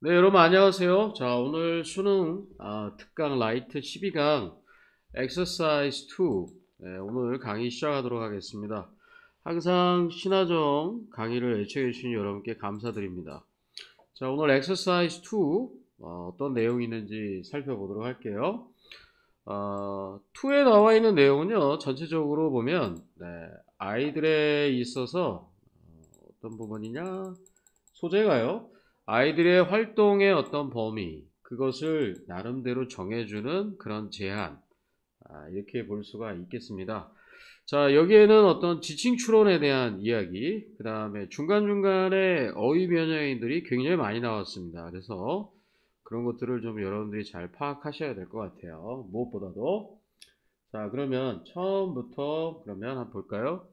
네 여러분 안녕하세요 자 오늘 수능 아, 특강 라이트 12강 엑서사이즈 2 네, 오늘 강의 시작하도록 하겠습니다 항상 신화정 강의를 애청해 주신 여러분께 감사드립니다 자 오늘 엑서사이즈 2 아, 어, 떤 내용이 있는지 살펴보도록 할게요 어, 아, 2에 나와 있는 내용은요 전체적으로 보면 네, 아이들에 있어서 어, 어떤 부분이냐 소재가요 아이들의 활동의 어떤 범위, 그것을 나름대로 정해주는 그런 제한, 아, 이렇게 볼 수가 있겠습니다. 자, 여기에는 어떤 지칭 추론에 대한 이야기, 그 다음에 중간중간에 어휘 변형인들이 굉장히 많이 나왔습니다. 그래서 그런 것들을 좀 여러분들이 잘 파악하셔야 될 것 같아요. 무엇보다도. 자, 그러면 처음부터 그러면 한번 볼까요?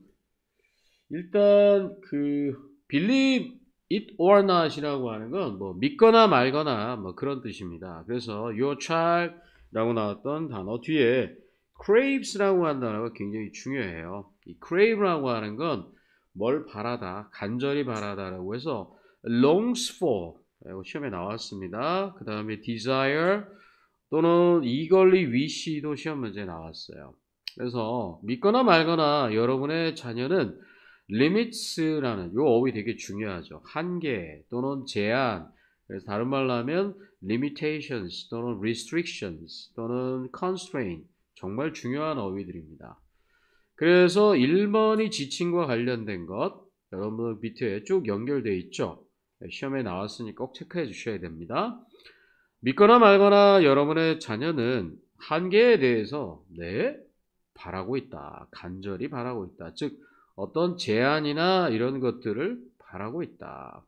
일단 그 빌립 it or not이라고 하는 건 뭐 믿거나 말거나 뭐 그런 뜻입니다. 그래서 your child라고 나왔던 단어 뒤에 craves라고 하는 단어가 굉장히 중요해요. 이 crave라고 하는 건 뭘 바라다, 간절히 바라다라고 해서 longs for 시험에 나왔습니다. 그 다음에 desire 또는 이걸리 wish도 시험 문제에 나왔어요. 그래서 믿거나 말거나 여러분의 자녀는 limits라는 요 어휘 되게 중요하죠. 한계 또는 제한. 그래서 다른 말로 하면 limitations 또는 restrictions 또는 constraint 정말 중요한 어휘들입니다. 그래서 1번이 지침과 관련된 것 여러분 들 밑에 쭉 연결되어 있죠. 네, 시험에 나왔으니 꼭 체크해 주셔야 됩니다. 믿거나 말거나 여러분의 자녀는 한계에 대해서 네 바라고 있다. 간절히 바라고 있다. 즉 어떤 제안이나 이런 것들을 바라고 있다.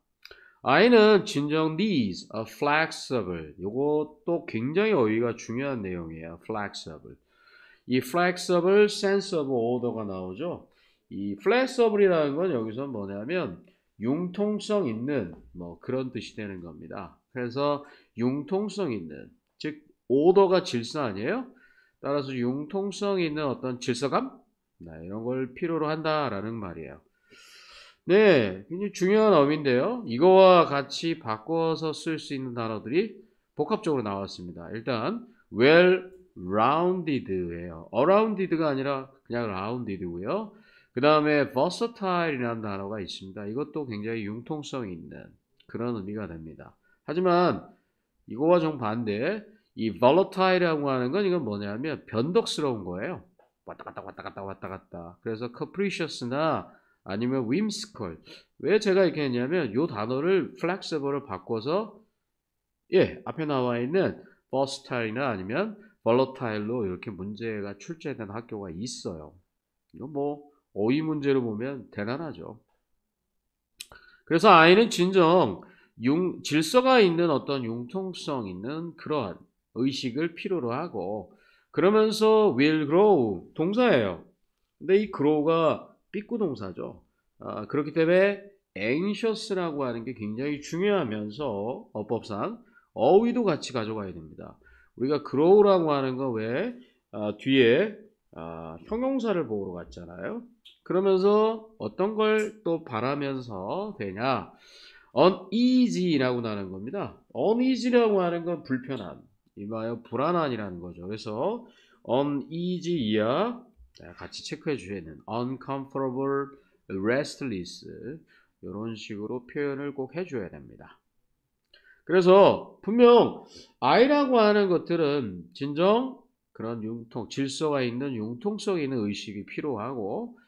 I는 진정 needs a flexible. 이것도 굉장히 어휘가 중요한 내용이에요. flexible. 이 flexible sense of order가 나오죠. 이 flexible이라는 건 여기서 뭐냐면 융통성 있는 뭐 그런 뜻이 되는 겁니다. 그래서 융통성 있는 즉 오더가 질서 아니에요? 따라서 융통성 있는 어떤 질서감 네, 이런 걸 필요로 한다라는 말이에요. 네, 굉장히 중요한 어미인데요. 이거와 같이 바꿔서 쓸 수 있는 단어들이 복합적으로 나왔습니다. 일단 well rounded예요. a r o u n d e 가 아니라 그냥 rounded고요. 그 다음에 versatile이라는 단어가 있습니다. 이것도 굉장히 융통성이 있는 그런 의미가 됩니다. 하지만 이거와 정반대 이 volatile이라고 하는 건 이건 뭐냐면 변덕스러운 거예요. 왔다 갔다 왔다 갔다 왔다 갔다. 그래서 capricious나 아니면 whimsical. 왜 제가 이렇게 했냐면 요 단어를 flexible로 바꿔서 예, 앞에 나와 있는 volatile이나 아니면 volatile로 이렇게 문제가 출제된 학교가 있어요. 이거 뭐 어휘 문제로 보면 대단하죠. 그래서 아이는 진정 융, 질서가 있는 어떤 융통성 있는 그러한 의식을 필요로 하고 그러면서 will grow 동사예요. 근데 이 grow가 삐꾸 동사죠. 아, 그렇기 때문에 anxious라고 하는 게 굉장히 중요하면서 어법상 어휘도 같이 가져가야 됩니다. 우리가 grow라고 하는 거왜 아, 뒤에 아, 형용사를 보러 갔잖아요. 그러면서 어떤 걸 또 바라면서 되냐? uneasy라고 나는 겁니다. uneasy라고 하는 건 불편함. 이하요 불안한이라는 거죠. 그래서 uneasy y 같이 체크해 주셔야 되는 uncomfortable, restless 이런 식으로 표현을 꼭 해줘야 됩니다. 그래서 분명 I라고 하는 것들은 진정 그런 융통, 질서가 있는 융통성 있는 의식이 필요하고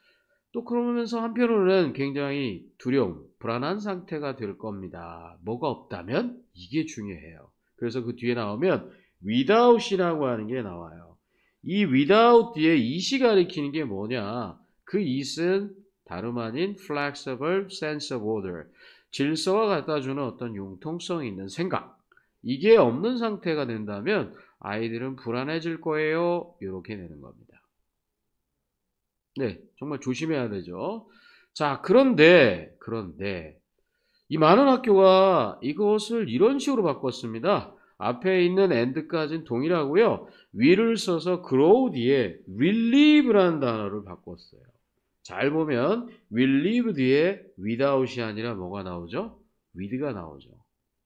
또 그러면서 한편으로는 굉장히 두려움, 불안한 상태가 될 겁니다. 뭐가 없다면 이게 중요해요. 그래서 그 뒤에 나오면 without이라고 하는 게 나와요. 이 without 뒤에 이시 가리키는 게 뭐냐? 그 is은 다름 아닌 flexible sense of order. 질서와 갖다주는 어떤 융통성 있는 생각. 이게 없는 상태가 된다면 아이들은 불안해질 거예요. 이렇게 되는 겁니다. 네, 정말 조심해야 되죠. 자, 그런데, 그런데, 이 많은 학교가 이것을 이런 식으로 바꿨습니다. 앞에 있는 end까지는 동일하고요. 위를 써서 grow 뒤에 relieve라는 단어를 바꿨어요. 잘 보면 will live 뒤에 without이 아니라 뭐가 나오죠? with가 나오죠.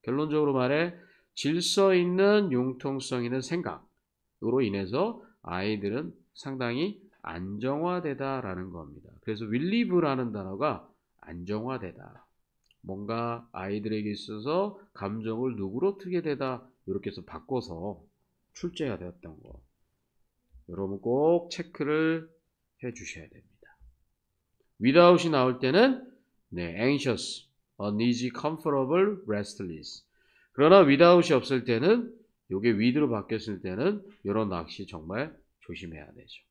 결론적으로 말해 질서 있는 융통성 있는 생각으로 인해서 아이들은 상당히 안정화되다라는 겁니다. 그래서 will l v e 라는 단어가 안정화되다. 뭔가 아이들에게 있어서 감정을 누구로 트게 되다 이렇게 해서 바꿔서 출제가 되었던 거 여러분 꼭 체크를 해 주셔야 됩니다. without이 나올 때는 네, anxious, uneasy, comfortable, restless 그러나 without이 없을 때는 이게 with로 바뀌었을 때는 이런 낚시 정말 조심해야 되죠.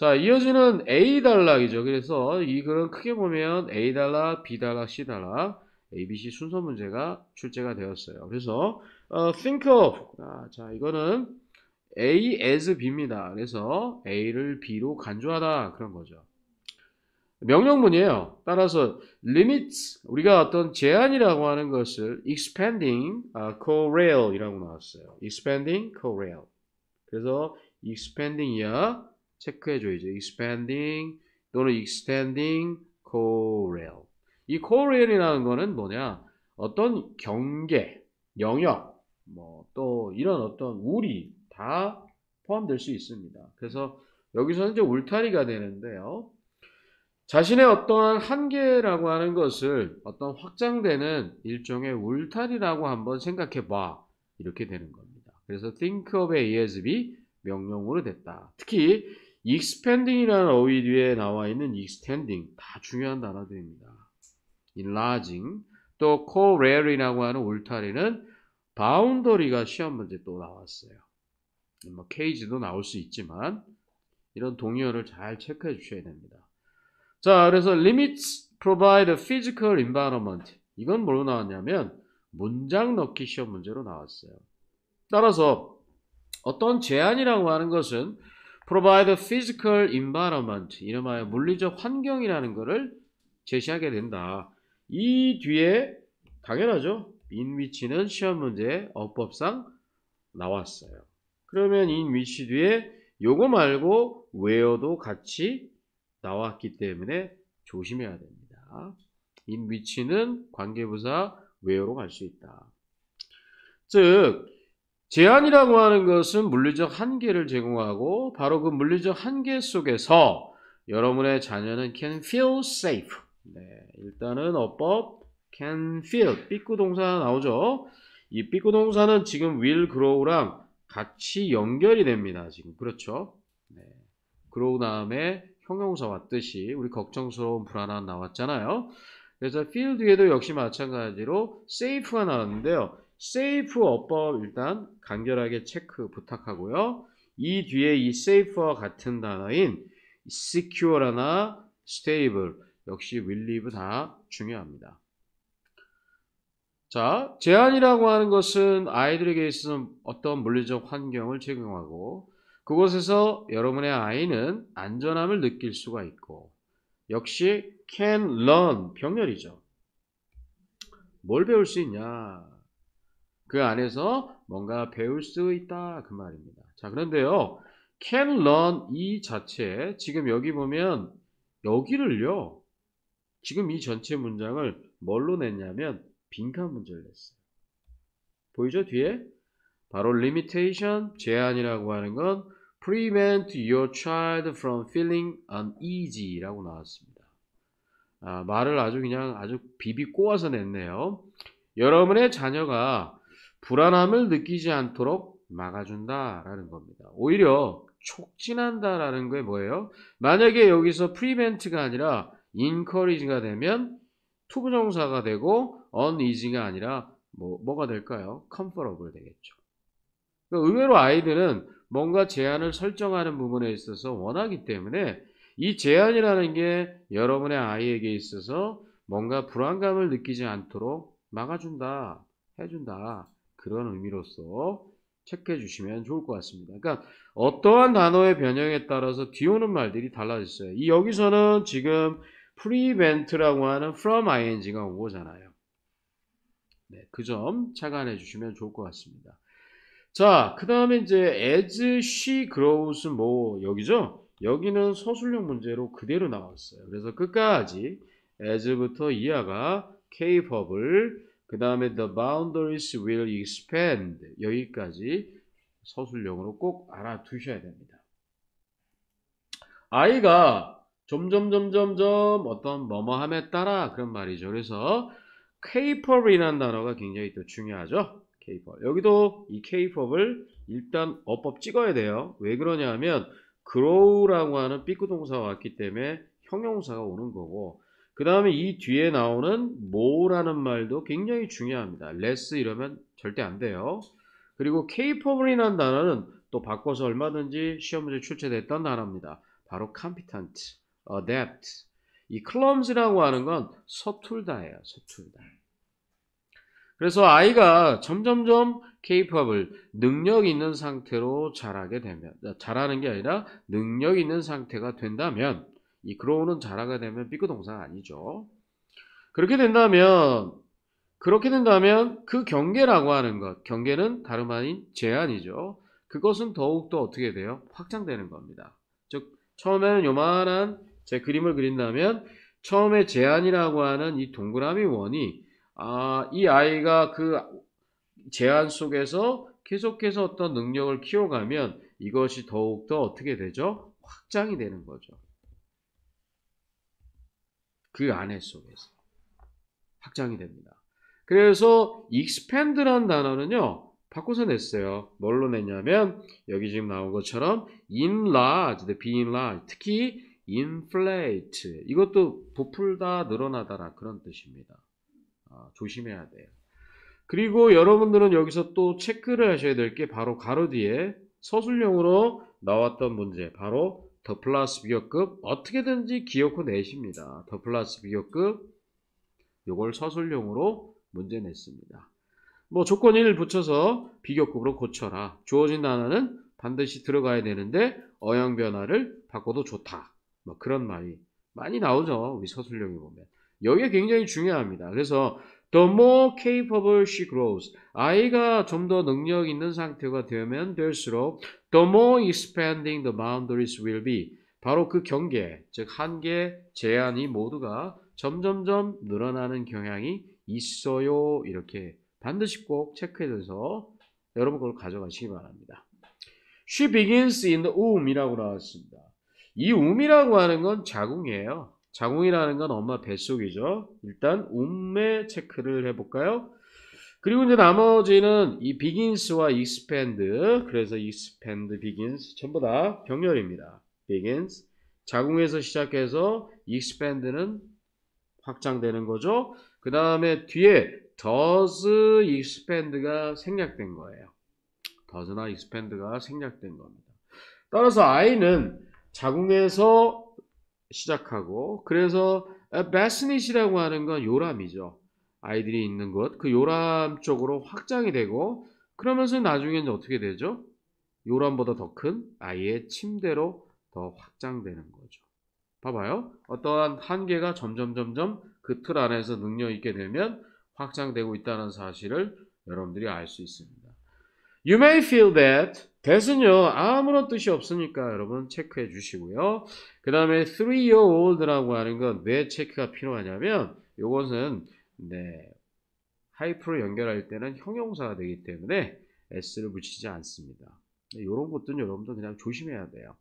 자, 이어지는 A 단락이죠. 그래서 이 글은 크게 보면 A 단락, B 단락, C 단락, A, B, C 순서 문제가 출제가 되었어요. 그래서 어, think of 아, 자 이거는 A as B입니다. 그래서 A를 B로 간주하다 그런 거죠. 명령문이에요. 따라서 limits 우리가 어떤 제한이라고 하는 것을 expanding 아, corral 이라고 나왔어요. expanding corral 그래서 expanding이야 체크해줘야죠. expanding 또는 extending correl. 이 correl이라는 거는 뭐냐? 어떤 경계, 영역, 뭐 또 이런 어떤 우리 다 포함될 수 있습니다. 그래서 여기서는 이제 울타리가 되는데요. 자신의 어떠한 한계라고 하는 것을 어떤 확장되는 일종의 울타리라고 한번 생각해 봐. 이렇게 되는 겁니다. 그래서 think o f a 의해서 b 명령으로 됐다. 특히 expanding이라는 어휘 뒤에 나와 있는 extending 다 중요한 단어들입니다. enlarging 또 correl이라고 하는 울타리는 바운더리가 시험 문제 또 나왔어요. 뭐 케이지도 나올 수 있지만 이런 동요를 잘 체크해 주셔야 됩니다. 자, 그래서 limits provide a physical environment. 이건 뭘로 나왔냐면 문장 넣기 시험 문제로 나왔어요. 따라서 어떤 제한이라고 하는 것은 provide a physical environment 이름하여 물리적 환경이라는 것을 제시하게 된다. 이 뒤에 당연하죠. 인위치는 시험 문제 어법상 나왔어요. 그러면 인 위치 뒤에 요거 말고 where도 같이 나왔기 때문에 조심해야 됩니다. 인위치는 관계부사 where로 갈 수 있다. 즉 제한이라고 하는 것은 물리적 한계를 제공하고 바로 그 물리적 한계 속에서 여러분의 자녀는 can feel safe. 네, 일단은 어법 can feel 삐꾸 동사 나오죠. 이 삐꾸 동사는 지금 will grow랑 같이 연결이 됩니다. 지금 그렇죠. 네, grow 다음에 형용사 왔듯이 우리 걱정스러운 불안한 나왔잖아요. 그래서 feel 뒤에도 역시 마찬가지로 safe가 나왔는데요. 세이프 어법 일단 간결하게 체크 부탁하고요. 이 뒤에 이 세이프와 같은 단어인 secure나 stable 역시 will leave 다 중요합니다. 자, 제한이라고 하는 것은 아이들에게 있어서 어떤 물리적 환경을 제공하고 그곳에서 여러분의 아이는 안전함을 느낄 수가 있고 역시 can learn 병렬이죠. 뭘 배울 수 있냐? 그 안에서 뭔가 배울 수 있다 그 말입니다. 자 그런데요. can learn 이 자체 지금 여기 보면 여기를요. 지금 이 전체 문장을 뭘로 냈냐면 빈칸 문제를 냈어요. 보이죠 뒤에? 바로 limitation 제한이라고 하는 건 prevent your child from feeling uneasy라고 나왔습니다. 아, 말을 아주 그냥 아주 비비 꼬아서 냈네요. 여러분의 자녀가 불안함을 느끼지 않도록 막아준다라는 겁니다. 오히려 촉진한다라는 게 뭐예요? 만약에 여기서 프리벤트가 아니라 인커리지가 되면 투부정사가 되고 언 n 지가 아니라 뭐, 뭐가 될까요? c 퍼 m f 되겠죠. 그러니까 의외로 아이들은 뭔가 제한을 설정하는 부분에 있어서 원하기 때문에 이 제한이라는 게 여러분의 아이에게 있어서 뭔가 불안감을 느끼지 않도록 막아준다, 해준다 그런 의미로서 체크해 주시면 좋을 것 같습니다. 그러니까 어떠한 단어의 변형에 따라서 뒤오는 말들이 달라졌어요. 이 여기서는 지금 prevent라고 하는 from ing가 온 거잖아요. 네, 그점 착안해 주시면 좋을 것 같습니다. 자, 그 다음에 이제 as she grows는 뭐 여기죠? 여기는 서술형 문제로 그대로 나왔어요. 그래서 끝까지 as부터 이하가 capable 그 다음에 the boundaries will expand 여기까지 서술형으로 꼭 알아두셔야 됩니다. 아이가 점점 점점 점 어떤 뭐뭐함에 따라 그런 말이죠. 그래서 capable이라는 단어가 굉장히 또 중요하죠. capable. 여기도 이 capable을 일단 어법 찍어야 돼요. 왜 그러냐면 grow라고 하는 삐끄동사가 왔기 때문에 형용사가 오는 거고 그 다음에 이 뒤에 나오는 more라는 말도 굉장히 중요합니다. less 이러면 절대 안 돼요. 그리고 capable이라는 단어는 또 바꿔서 얼마든지 시험 문제 출제됐던 단어입니다. 바로 competent, adept. 이 clumsy라고 하는 건 서툴다예요. 서툴다. 그래서 아이가 점점점 케이팝을 능력 있는 상태로 자라게 되면 자라는 게 아니라 능력 있는 상태가 된다면 이 그로우는 자라가 되면 삐끄 동사가 아니죠. 그렇게 된다면 그렇게 된다면 그 경계라고 하는 것, 경계는 다름 아닌 제한이죠. 그것은 더욱더 어떻게 돼요? 확장되는 겁니다. 즉 처음에는 요만한 제 그림을 그린다면 처음에 제한이라고 하는 이 동그라미 원이 아, 이 아이가 그 제한 속에서 계속해서 어떤 능력을 키워가면 이것이 더욱더 어떻게 되죠? 확장이 되는 거죠. 그 안에 속에서 확장이 됩니다. 그래서 expand라는 단어는요. 바꿔서 냈어요. 뭘로 냈냐면 여기 지금 나온 것처럼 enlarge, be enlarge, 특히 inflate 이것도 부풀다 늘어나다라 그런 뜻입니다. 아, 조심해야 돼요. 그리고 여러분들은 여기서 또 체크를 하셔야 될 게 바로 가로 뒤에 서술형으로 나왔던 문제 바로 더 플러스 비교급 어떻게든지 기억코 내십니다. 더 플러스 비교급 요걸 서술용으로 문제 냈습니다. 뭐 조건 1 붙여서 비교급으로 고쳐라. 주어진 단어는 반드시 들어가야 되는데 어양 변화를 바꿔도 좋다. 뭐 그런 말이 많이 나오죠. 우리 서술형에 보면. 여기가 굉장히 중요합니다. 그래서 The more capable she grows. 아이가 좀 더 능력 있는 상태가 되면 될수록 the more expanding the boundaries will be. 바로 그 경계, 즉 한계, 제한이 모두가 점점점 늘어나는 경향이 있어요. 이렇게 반드시 꼭 체크해서 여러분 그걸 가져가시기 바랍니다. She begins in the w o m b 이라고 나왔습니다. 이 um이라고 하는 건 자궁이에요. 자궁이라는 건 엄마 뱃속이죠. 일단 운매 체크를 해볼까요? 그리고 이제 나머지는 이 begins와 expand 그래서 expand, begins 전부 다 병렬입니다. begins 자궁에서 시작해서 expand는 확장되는 거죠. 그 다음에 뒤에 does expand가 생략된 거예요. does나 expand가 생략된 겁니다. 따라서 i는 자궁에서 시작하고 그래서 베스닛이라고 하는 건 요람이죠. 아이들이 있는 곳, 그 요람 쪽으로 확장이 되고 그러면서 나중에는 어떻게 되죠? 요람보다 더 큰 아이의 침대로 더 확장되는 거죠. 봐봐요. 어떠한 한계가 점점 점점 그 틀 안에서 능력 있게 되면 확장되고 있다는 사실을 여러분들이 알 수 있습니다. You may feel that that은요 아무런 뜻이 없으니까 여러분 체크해 주시고요. 그 다음에 three year old라고 하는 건 왜 체크가 필요하냐면 요것은 네 하이프로 연결할 때는 형용사가 되기 때문에 s를 붙이지 않습니다. 이런 네, 것들은 여러분도 그냥 조심해야 돼요.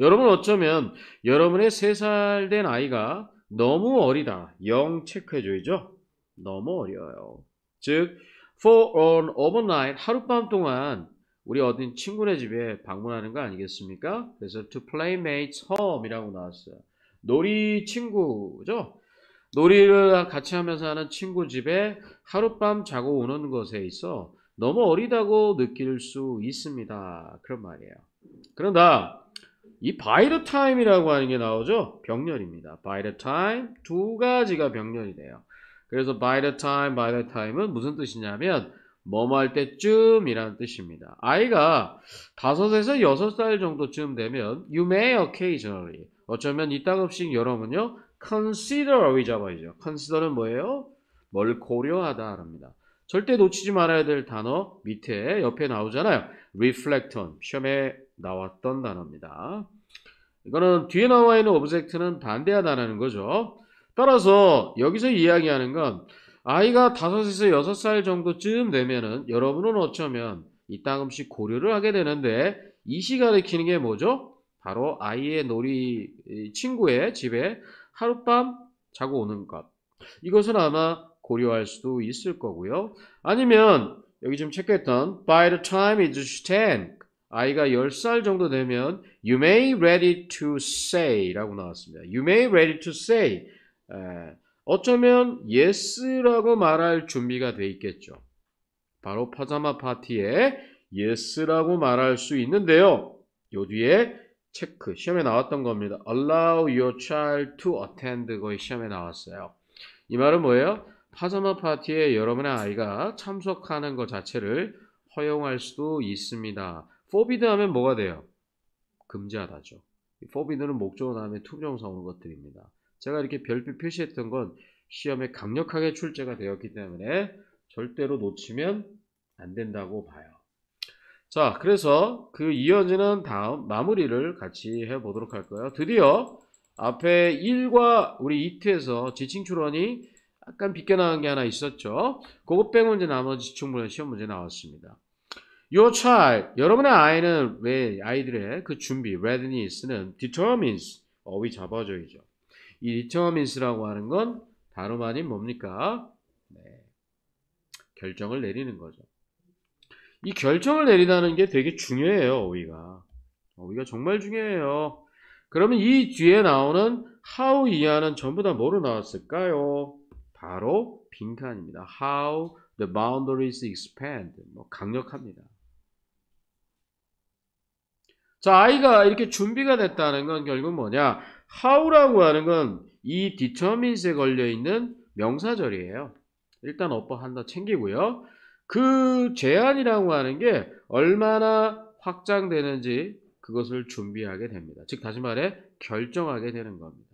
여러분 어쩌면 여러분의 3살 된 아이가 너무 어리다. 0 체크해줘야죠. 너무 어려요. 즉 for an overnight 하룻밤 동안 우리 어딘 친구네 집에 방문하는 거 아니겠습니까? 그래서 to playmates home이라고 나왔어요. 놀이 친구죠. 놀이를 같이 하면서 하는 친구 집에 하룻밤 자고 오는 것에 있어 너무 어리다고 느낄 수 있습니다. 그런 말이에요. 그런다. 이 by the time이라고 하는 게 나오죠? 병렬입니다. by the time 두 가지가 병렬이 돼요. 그래서 by the time, by the time은 무슨 뜻이냐면 뭐뭐할 때쯤이라는 뜻입니다. 아이가 5섯에서여살 정도쯤 되면 you may occasionally 어쩌면 이따금씩 여러분요 consider 의잡아야죠 consider는 뭐예요? 뭘 고려하다 합니다. 절대 놓치지 말아야 될 단어 밑에 옆에 나오잖아요. reflect on 시험에 나왔던 단어입니다. 이거는 뒤에 나와 있는 object는 반대하다라는 거죠. 따라서 여기서 이야기하는 건 아이가 5에서 6살 정도쯤 되면은 여러분은 어쩌면 이따금씩 고려를 하게 되는데 이 시간에 키는 게 뭐죠? 바로 아이의 놀이 친구의 집에 하룻밤 자고 오는 것. 이것은 아마 고려할 수도 있을 거고요. 아니면 여기 좀 체크했던 by the time it's 10 아이가 10살 정도 되면 you may ready to say 라고 나왔습니다. you may ready to say 예. 어쩌면 예스라고 말할 준비가 돼 있겠죠. 바로 파자마 파티에 예스라고 말할 수 있는데요. 요 뒤에 체크 시험에 나왔던 겁니다. Allow your child to attend 거의 시험에 나왔어요. 이 말은 뭐예요? 파자마 파티에 여러분의 아이가 참석하는 것 자체를 허용할 수도 있습니다. forbid 하면 뭐가 돼요? 금지하다죠. f o r b i d 는 목적어 다음에 투정사 오는 것들입니다. 제가 이렇게 별빛 표시했던 건 시험에 강력하게 출제가 되었기 때문에 절대로 놓치면 안 된다고 봐요. 자, 그래서 그 이어지는 다음 마무리를 같이 해보도록 할 거예요. 드디어 앞에 1과 우리 2트에서 지칭 출원이 약간 비껴나간 게 하나 있었죠. 그거 빼고 이제 나머지 지칭 문제 시험 문제 나왔습니다. Your child, 여러분의 아이는 왜 아이들의 그 준비, readiness는 determines, 어휘 잡아줘야죠. 이 리터민스라고 하는 건 다름 아닌 뭡니까? 네. 결정을 내리는 거죠. 이 결정을 내리다는 게 되게 중요해요. 어휘가. 어휘가 정말 중요해요. 그러면 이 뒤에 나오는 how 이하는 전부 다 뭐로 나왔을까요? 바로 빈칸입니다. How the boundaries expand. 뭐 강력합니다. 자, 아이가 이렇게 준비가 됐다는 건 결국 뭐냐? how라고 하는 건이 determines에 걸려있는 명사절이에요. 일단 어법한 더 챙기고요. 그제안이라고 하는 게 얼마나 확장되는지 그것을 준비하게 됩니다. 즉 다시 말해 결정하게 되는 겁니다.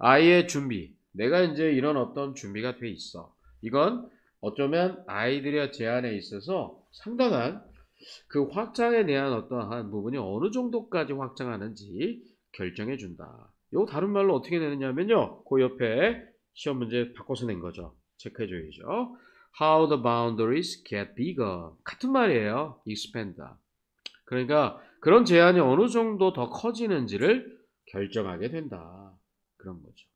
아이의 준비. 내가 이제 이런 어떤 준비가 돼 있어. 이건 어쩌면 아이들의 제안에 있어서 상당한 그 확장에 대한 어떠한 부분이 어느 정도까지 확장하는지 결정해 준다. 요 다른 말로 어떻게 내느냐면요. 그 옆에 시험 문제 바꿔서 낸 거죠. 체크해줘야죠. How the boundaries get bigger. 같은 말이에요. expand. 그러니까 그런 제한이 어느 정도 더 커지는지를 결정하게 된다. 그런 거죠.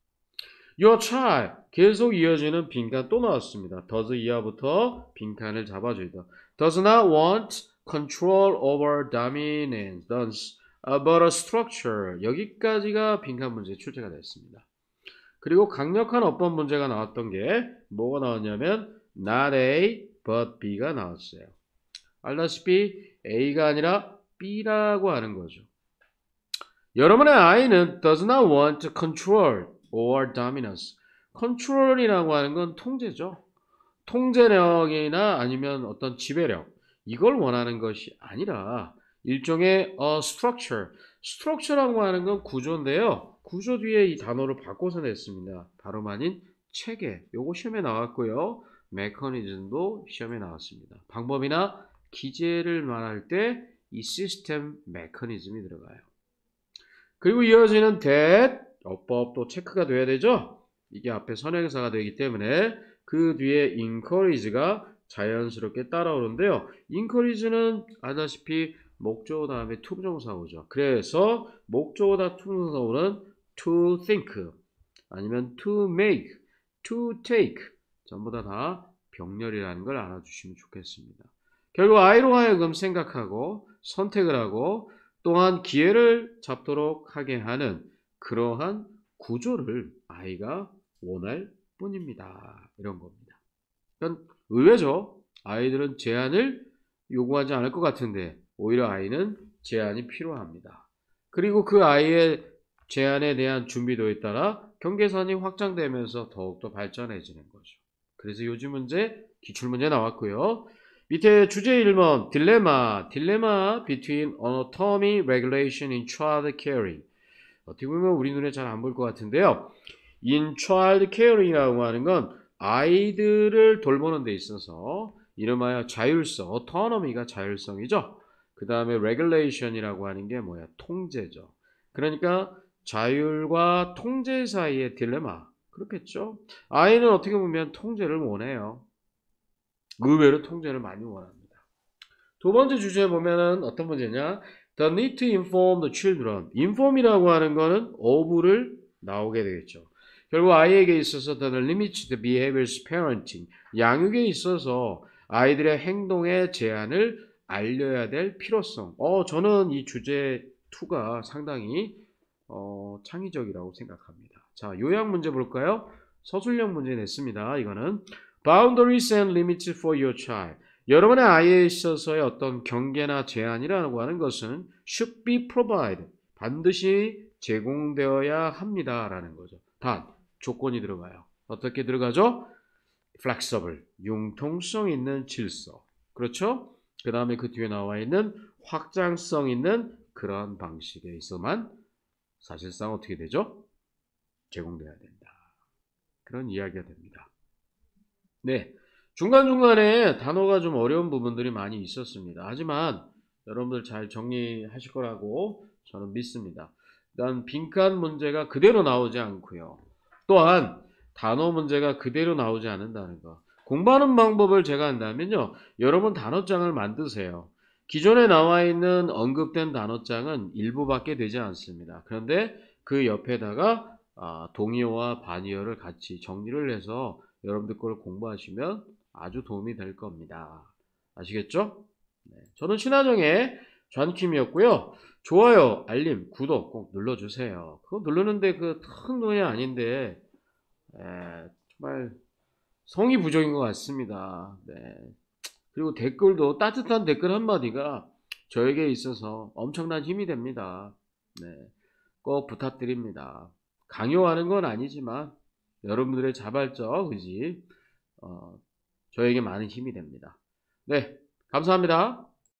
Your child 계속 이어지는 빈칸 또 나왔습니다. does 이하부터 빈칸을 잡아줘야 돼. does not want control over dominance. a 어, but o a structure 여기까지가 빈칸 문제 출제가 됐습니다. 그리고 강력한 어떤 문제가 나왔던 게 뭐가 나왔냐면 not A but B가 나왔어요. 알다시피 A가 아니라 B라고 하는 거죠. 여러분의 아이는 does not want to control or dominance. c o n t r o l 이라고 하는 건 통제죠. 통제력이나 아니면 어떤 지배력 이걸 원하는 것이 아니라 일종의 어, structure. structure라고 하는 건 구조인데요. 구조 뒤에 이 단어를 바꿔서 냈습니다. 바로 아닌 체계. 요거 시험에 나왔고요. 메커니즘도 시험에 나왔습니다. 방법이나 기재를 말할 때 이 시스템 메커니즘이 들어가요. 그리고 이어지는 that 어법도 체크가 돼야 되죠. 이게 앞에 선행사가 되기 때문에 그 뒤에 encourage가 자연스럽게 따라오는데요. encourage는 아다시피 목조 다음에 투부정사 오죠. 그래서 목조보다 투부정사 오는 to think 아니면 to make, to take 전부 다다 병렬이라는 걸 알아주시면 좋겠습니다. 결국 아이로 하여금 생각하고 선택을 하고 또한 기회를 잡도록 하게 하는 그러한 구조를 아이가 원할 뿐입니다. 이런 겁니다. 의외죠. 아이들은 제한을 요구하지 않을 것 같은데 오히려 아이는 제한이 필요합니다. 그리고 그 아이의 제한에 대한 준비도에 따라 경계선이 확장되면서 더욱더 발전해지는 거죠. 그래서 요즘 문제 기출문제 나왔고요. 밑에 주제 1번 딜레마 딜레마 between anatomy regulation in child caring 어떻게 보면 우리 눈에 잘 안 보일 것 같은데요. in child caring이라고 하는 건 아이들을 돌보는 데 있어서 이름하여 자율성, autonomy가 자율성이죠. 그 다음에 regulation이라고 하는 게 뭐야? 통제죠. 그러니까 자율과 통제 사이의 딜레마. 그렇겠죠? 아이는 어떻게 보면 통제를 원해요. 의외로 통제를 많이 원합니다. 두 번째 주제에 보면은 어떤 문제냐? The need to inform the children. inform이라고 하는 거는 어부를 나오게 되겠죠. 결국 아이에게 있어서 the limits the behaviors parenting. 양육에 있어서 아이들의 행동의 제한을 알려야 될 필요성. 어, 저는 이 주제 2가 상당히 어, 창의적이라고 생각합니다. 자, 요약 문제 볼까요? 서술형 문제 냈습니다. 이거는 boundaries and limits for your child. 여러분의 아이에 있어서의 어떤 경계나 제한이라고 하는 것은 should be provided. 반드시 제공되어야 합니다라는 거죠. 단 조건이 들어가요. 어떻게 들어가죠? flexible, 융통성 있는 질서. 그렇죠? 그 다음에 그 뒤에 나와 있는 확장성 있는 그런 방식에 있어만 사실상 어떻게 되죠? 제공돼야 된다. 그런 이야기가 됩니다. 네. 중간중간에 단어가 좀 어려운 부분들이 많이 있었습니다. 하지만 여러분들 잘 정리하실 거라고 저는 믿습니다. 일단 빈칸 문제가 그대로 나오지 않고요. 또한 단어 문제가 그대로 나오지 않는다는 것. 공부하는 방법을 제가 한다면요. 여러분 단어장을 만드세요. 기존에 나와 있는 언급된 단어장은 일부밖에 되지 않습니다. 그런데 그 옆에다가 아, 동의어와 반의어를 같이 정리를 해서 여러분들 걸 공부하시면 아주 도움이 될 겁니다. 아시겠죠? 네. 저는 신화정의 전킴이었고요. 좋아요, 알림, 구독 꼭 눌러주세요. 그거 누르는데 그큰 돈이 아닌데 에, 정말 성의 부족인 것 같습니다. 네. 그리고 댓글도 따뜻한 댓글 한마디가 저에게 있어서 엄청난 힘이 됩니다. 네. 꼭 부탁드립니다. 강요하는 건 아니지만 여러분들의 자발적 의지 어, 저에게 많은 힘이 됩니다. 네, 감사합니다.